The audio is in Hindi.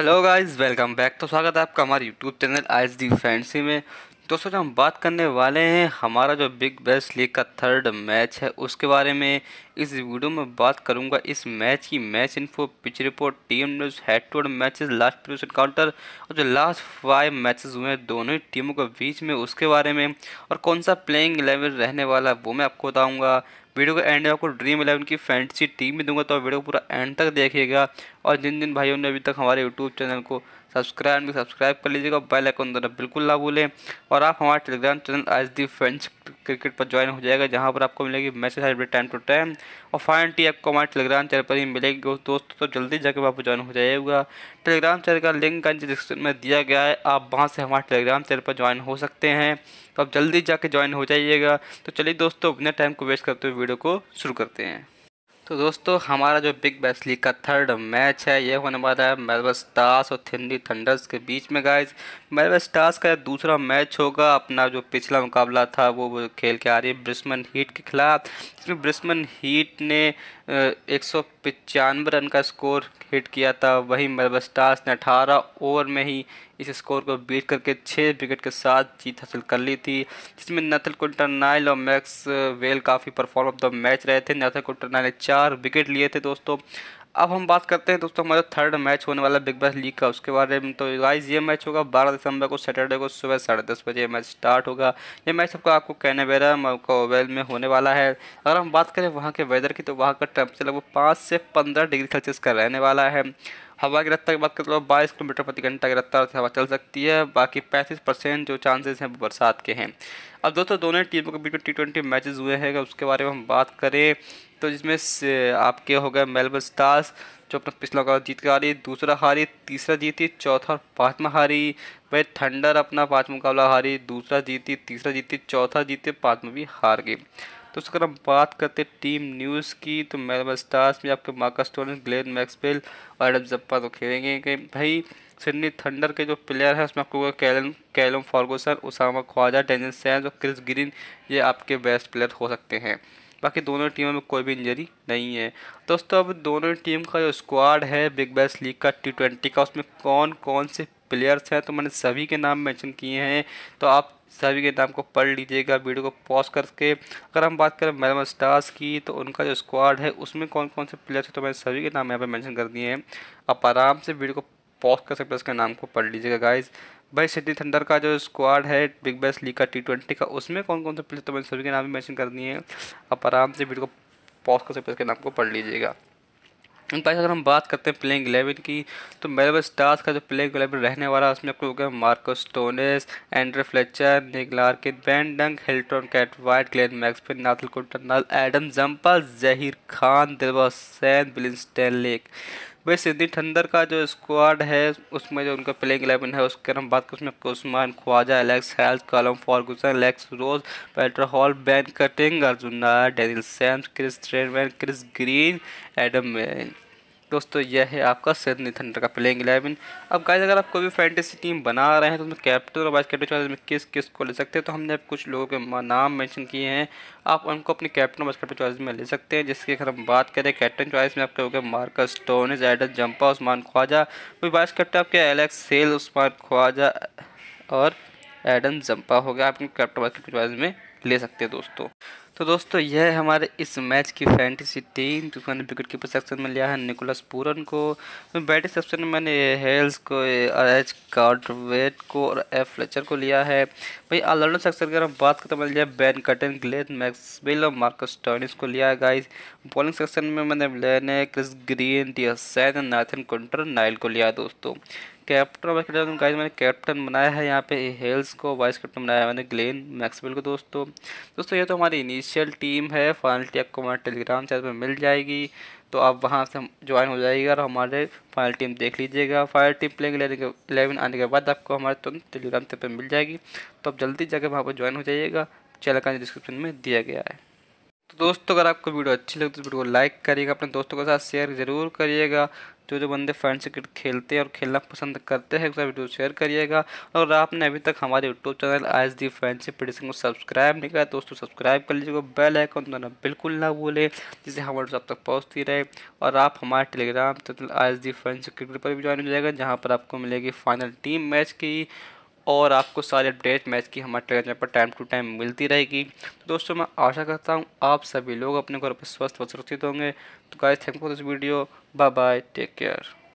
हेलो गाइस वेलकम बैक तो स्वागत है आपका हमारे YouTube channel eyes the fancy में दोस्तों जो हम बात करने वाले हैं हमारा जो बिग बैस लीग का थर्ड मैच है उसके बारे में इस वीडियो में बात करूंगा इस मैच की match info pitch report team news head to head matches last pros encounter और जो लास्ट फाइव मैचेस हुए हैं दोनों ही टीमों के बीच में उसके बारे में और कौन सा प्लेइंग इलेवन रहने वाला है वो मैं आपको बताऊँगा वीडियो के एंड में आपको ड्रीम इलेवन की फैंटसी टीम भी दूंगा तो आप वीडियो को पूरा एंड तक देखिएगा और जिन जिन भाइयों ने अभी तक हमारे यूट्यूब चैनल को सब्सक्राइब भी सब्सक्राइब कर लीजिएगा बेल आइकन देना बिल्कुल ना भूलें और आप हमारे टेलीग्राम चैनल आज दी फ्रेंच क्रिकेट पर ज्वाइन हो जाएगा जहाँ पर आपको मिलेगी मैसेज हर टाइम टू टाइम और फाइन टी आपको हमारे टेलीग्राम चैनल पर ही मिलेगी दोस्तों तो जल्दी जाकर आप ज्वाइन हो जाएगा टेलीग्राम चैनल का लिंक डिस्क्रिप्शन में दिया गया है आप वहाँ से हमारे टेलीग्राम चैनल पर ज्वाइन हो सकते हैं तो आप जल्दी जाके ज्वाइन हो जाइएगा तो चलिए दोस्तों अपने टाइम को वेस्ट करते हुए वीडियो को शुरू करते हैं तो दोस्तों हमारा जो बिग बैस लीग का थर्ड मैच है ये होने वाला है मेलबर्न स्टार्स और थिंडी थंडर्स के बीच में गाइस मेलबर्न स्टार्स का दूसरा मैच होगा अपना जो पिछला मुकाबला था वो, खेल के आ रही है ब्रिस्मन हीट के खिलाफ जिसमें ब्रिस्मन हीट ने एक सौ रन का स्कोर हिट किया था वहीं मेलबर्न स्टार्स ने अठारह ओवर में ही इस स्कोर को बीट करके छः विकेट के साथ जीत हासिल कर ली थी जिसमें नथल कुंटरनाइल और मैक्स वेल काफ़ी परफॉर्म ऑफ द मैच रहे थे नथल कुंटरनाइल ने चार विकेट लिए थे दोस्तों अब हम बात करते हैं दोस्तों हमारा थर्ड मैच होने वाला बिग बॉस लीग का उसके बारे में तो गाइस ये मैच होगा 12 दिसंबर को सैटरडे को सुबह साढ़े दस बजे मैच स्टार्ट होगा ये मैच सबका आपको कैनबेरा मकोवेल में होने वाला है अगर हम बात करें वहाँ के वेदर की तो वहाँ का टेम्परेचर लगभग पाँच से पंद्रह डिग्री सेल्सियस का रहने वाला है हवा की रफ्तार की बात करते हो बाईस किलोमीटर प्रति घंटा की रफ्तार से हवा चल सकती है बाकी पैंतीस परसेंट जो चांसेस हैं वो बरसात के हैं अब दोस्तों दोनों टीमों के बीच में टी ट्वेंटी मैचेज हुए हैं उसके बारे में हम बात करें तो जिसमें आपके हो गए मेलबर्न स्टार्स जो अपना पिछला मुकाबला जीत कर आ रही दूसरा हारी तीसरा जीती चौथा और पाँचवा हारी भाई थंडर अपना पाँच मुकाबला हारी दूसरा जीती तीसरा जीती चौथा जीती पाँचवा भी हार गई तो उसके हम बात करते टीम न्यूज़ की तो मेलबर्न स्टार्स में आपके मार्का टोरेंस ग्लेन मैक्सवेल और एडम जप्पा तो खेलेंगे कि भाई सिडनी थंडर के जो प्लेयर हैं उसमें आपको Callum Callum Ferguson Usman Khawaja Daniel Sams और क्रिस ग्रीन ये आपके बेस्ट प्लेयर हो सकते हैं बाकी दोनों टीमों में कोई भी इंजरी नहीं है दोस्तों अब दोनों टीम का जो स्क्वाड है बिग बैस लीग का टी ट्वेंटी का उसमें कौन कौन से प्लेयर्स हैं तो मैंने सभी के नाम मेंशन किए हैं तो आप सभी के नाम को पढ़ लीजिएगा वीडियो को पॉज करके अगर हम बात करें मेलबर्न स्टार्स की तो उनका जो स्क्वाड है उसमें कौन कौन से प्लेयर्स हैं तो मैंने सभी के नाम यहाँ पर मैंशन कर दिए हैं आप आराम से वीडियो को पॉज कर सकते हैं उसके नाम को पढ़ लीजिएगा गाइज भाई सिडनी थंडर का जो स्क्वाड है बिग बैस लीग का टी ट्वेंटी का उसमें कौन कौन से प्लेयर तो मैंने सभी के नाम भी मैंशन कर दिए हैं आप आराम से वीडियो को पॉज कर सकते हैं उसके नाम को पढ़ लीजिएगा इन तो पास अगर हम बात करते हैं प्लेइंग इलेवन की तो मेरे पास स्टार्स का जो प्लेइंग एलेवन रहने वाला है उसमें आपको हो गया Marcus Stoinis Andre Fletcher Nick Ben Dunk Hilton कैट वाइट Glenn Maxwell Nathan Coulter Nile Adam Zampa Zaheer Khan दिलवा सैन बिलिन स्टैनलेक वैसे सिद्धि ठंडर का जो स्क्वाड है उसमें जो उनका प्लेइंग इलेवन है उसके हम बात करें उसमें Usman Khawaja Alex Hales Callum Ferguson Alex Ross पेट्रोहॉल हॉल Ben Cutting Arjuna Daniel Sams Chris Tremain Chris Green Adam मैन दोस्तों यह है आपका सिडनी थंडर का प्लेइंग इलेवन अब गाइज अगर आप कोई भी फैंटेसी टीम बना रहे हैं तो उसमें कैप्टन और वाइस कैप्टन चाहे में किस किस को ले सकते हैं तो हमने कुछ लोगों के नाम मेंशन किए हैं आप उनको अपने कैप्टन वाइस कैप्टन चॉइस में ले सकते हैं जिसकी अगर हम बात करें कैप्टन चॉइस में आपके हो गए Marcus Stoinis Adam Zampa Usman Khawaja वही वाइस कैप्टन आपके एलेक्स सेल उस्मान ख्वाजा और एडन जंपा हो गया आप कैप्टन वाइस कैप्टन चॉइस में ले सकते हैं दोस्तों तो दोस्तों यह हमारे इस मैच की फैंटेसी टीम जो मैंने विकेट कीपर सेक्शन में लिया है निकोलस पूरन को तो बैटिंग सेक्शन में मैंने हेल्स को एच कार्डवेट को और एफ फ्लेचर को लिया है भाई ऑलराउंडर सेक्शन की अगर हम बात करते हैं मैंने लिया बैन कटन ग्लेन मैक्सवेल और मार्कस टॉनिस को लिया है गाइज बॉलिंग सेक्शन में मैंने लेने क्रिस ग्रीन टी सैन नाथन कंटर नाइल को लिया दोस्तों कैप्टन और वाइस कैप्टन गाइस मैंने कैप्टन बनाया है यहाँ पे हेल्स को वाइस कैप्टन बनाया है मैंने ग्लेन मैक्सवेल को दोस्तों दोस्तों ये तो हमारी इनिशियल टीम है फाइनल टीम आपको हमारे टेलीग्राम चैनल पर मिल जाएगी तो आप वहाँ से ज्वाइन हो जाएगा और हमारे फाइनल टीम देख लीजिएगा फाइनल टीम प्लेंग इलेवन आने के बाद आपको हमारे तुरंत टेलीग्राम चैनल पर मिल जाएगी तो आप जल्दी जाकर वहाँ पर ज्वाइन हो जाइएगा चैनल का डिस्क्रिप्शन में दिया गया है तो दोस्तों अगर आपको वीडियो अच्छी लगे तो वीडियो को लाइक करिएगा अपने दोस्तों के साथ शेयर ज़रूर करिएगा जो जो बंदे फ्रेंड क्रिकेट खेलते हैं और खेलना पसंद करते हैं उसका वीडियो शेयर करिएगा और आपने अभी तक हमारे यूट्यूब चैनल आज दी फ्रेंडशिप प्रोडिशन को सब्सक्राइब नहीं किया दोस्तों सब्सक्राइब कर लीजिएगा बेल आइकन दोनों बिल्कुल ना भूलें जिससे हमारे अब तक पहुँचती रहे और आप हमारे टेलीग्राम चैनल आज दी फ्रेंडशिप क्रिकेट पर भी ज्वाइन हो जाएगा जहाँ पर आपको मिलेगी फाइनल टीम मैच की और आपको सारी अपडेट मैच की हमारे चैनल पर टाइम टू टाइम मिलती रहेगी तो दोस्तों मैं आशा करता हूँ आप सभी लोग अपने घर पर स्वस्थ व सुरक्षित होंगे तो guys thank for this video bye bye take care